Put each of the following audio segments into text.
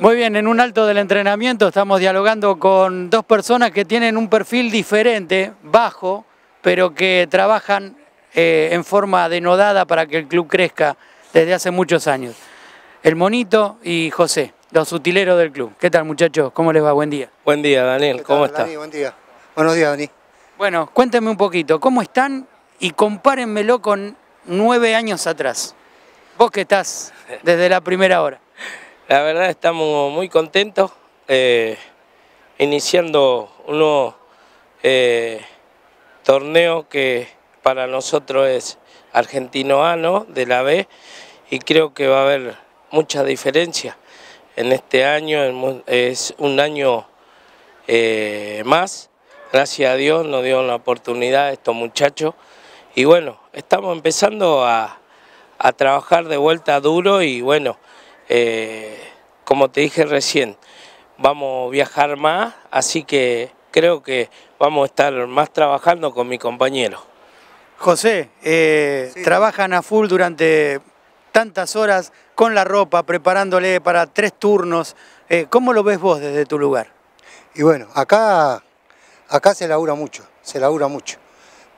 Muy bien, en un alto del entrenamiento estamos dialogando con dos personas que tienen un perfil diferente, bajo, pero que trabajan eh, en forma denodada para que el club crezca desde hace muchos años. El Monito y José, los utileros del club. ¿Qué tal muchachos? ¿Cómo les va? Buen día. Buen día, Daniel. ¿Cómo estás? Dani, buen día. Buenos días, Dani. Bueno, cuéntenme un poquito, ¿cómo están? Y compárenmelo con nueve años atrás. Vos que estás desde la primera hora. La verdad estamos muy contentos, eh, iniciando un nuevo eh, torneo que para nosotros es argentino A, ¿no? de la B, y creo que va a haber mucha diferencia en este año, es un año eh, más, gracias a Dios nos dio la oportunidad estos muchachos, y bueno, estamos empezando a, a trabajar de vuelta duro y bueno, eh, como te dije recién, vamos a viajar más, así que creo que vamos a estar más trabajando con mi compañero. José, eh, trabajan a full durante tantas horas con la ropa, preparándole para tres turnos. Eh, ¿Cómo lo ves vos desde tu lugar? Y bueno, acá, acá se labura mucho, se labura mucho.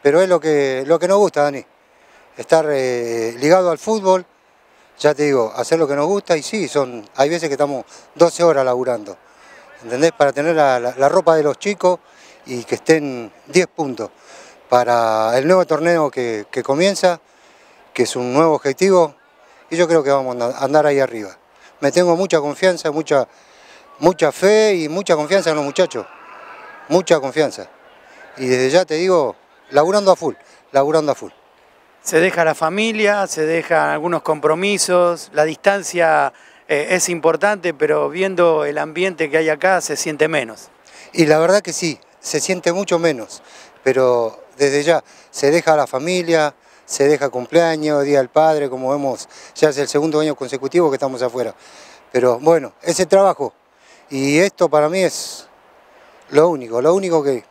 Pero es lo que, lo que nos gusta, Dani, estar ligado al fútbol, ya te digo, hacer lo que nos gusta y sí, son, hay veces que estamos 12 horas laburando, ¿entendés? Para tener la, ropa de los chicos y que estén 10 puntos. Para el nuevo torneo que, comienza, que es un nuevo objetivo, y yo creo que vamos a andar ahí arriba. Me tengo mucha confianza, mucha, mucha fe y mucha confianza en los muchachos, mucha confianza. Y desde ya te digo, laburando a full, laburando a full se deja la familia, se dejan algunos compromisos, la distancia eh, es importante, pero viendo el ambiente que hay acá se siente menos. Y la verdad que sí, se siente mucho menos, pero desde ya se deja la familia, se deja cumpleaños, Día del Padre, como vemos, ya es el segundo año consecutivo que estamos afuera. Pero bueno, ese trabajo y esto para mí es lo único, lo único que,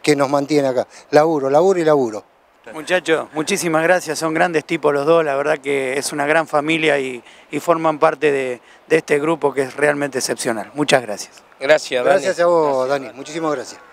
que nos mantiene acá, laburo, laburo y laburo. Muchachos, muchísimas gracias, son grandes tipos los dos, la verdad que es una gran familia y, forman parte de, este grupo que es realmente excepcional. Muchas gracias. Gracias, Gracias a vos, Muchísimas gracias.